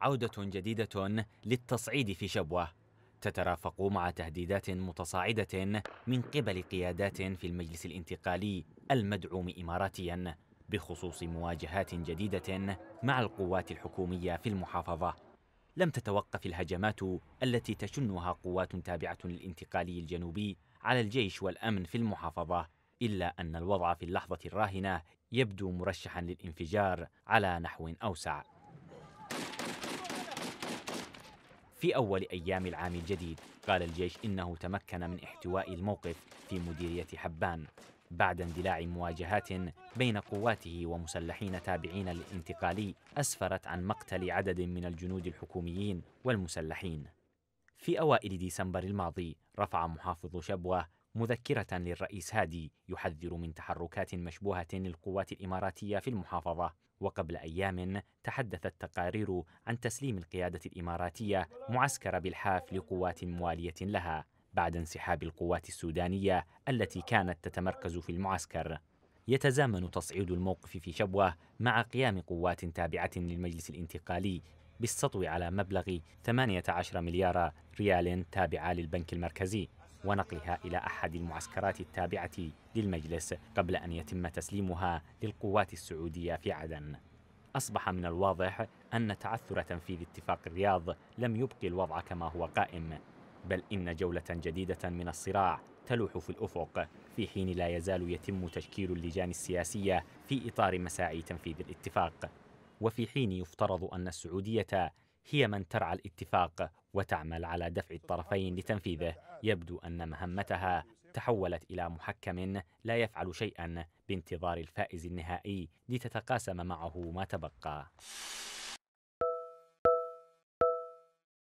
عودة جديدة للتصعيد في شبوة تترافق مع تهديدات متصاعدة من قبل قيادات في المجلس الانتقالي المدعوم إماراتيا بخصوص مواجهات جديدة مع القوات الحكومية في المحافظة لم تتوقف الهجمات التي تشنها قوات تابعة للانتقالي الجنوبي على الجيش والأمن في المحافظة إلا أن الوضع في اللحظة الراهنة يبدو مرشحا للانفجار على نحو أوسع في أول أيام العام الجديد قال الجيش إنه تمكن من احتواء الموقف في مديرية حبان بعد اندلاع مواجهات بين قواته ومسلحين تابعين للانتقالي أسفرت عن مقتل عدد من الجنود الحكوميين والمسلحين في أوائل ديسمبر الماضي رفع محافظ شبوة مذكرة للرئيس هادي يحذر من تحركات مشبوهة للقوات الإماراتية في المحافظة وقبل أيام تحدثت تقارير عن تسليم القيادة الإماراتية معسكر بالحاف لقوات موالية لها بعد انسحاب القوات السودانية التي كانت تتمركز في المعسكر يتزامن تصعيد الموقف في شبوة مع قيام قوات تابعة للمجلس الانتقالي بالسطو على مبلغ 18 مليار ريال تابعة للبنك المركزي ونقلها إلى أحد المعسكرات التابعة للمجلس قبل أن يتم تسليمها للقوات السعودية في عدن أصبح من الواضح أن تعثر تنفيذ اتفاق الرياض لم يبقي الوضع كما هو قائم بل إن جولة جديدة من الصراع تلوح في الأفق في حين لا يزال يتم تشكيل اللجان السياسية في إطار مساعي تنفيذ الاتفاق وفي حين يفترض أن السعودية هي من ترعى الاتفاق وتعمل على دفع الطرفين لتنفيذه يبدو ان مهمتها تحولت الى محكم لا يفعل شيئا بانتظار الفائز النهائي لتتقاسم معه ما تبقى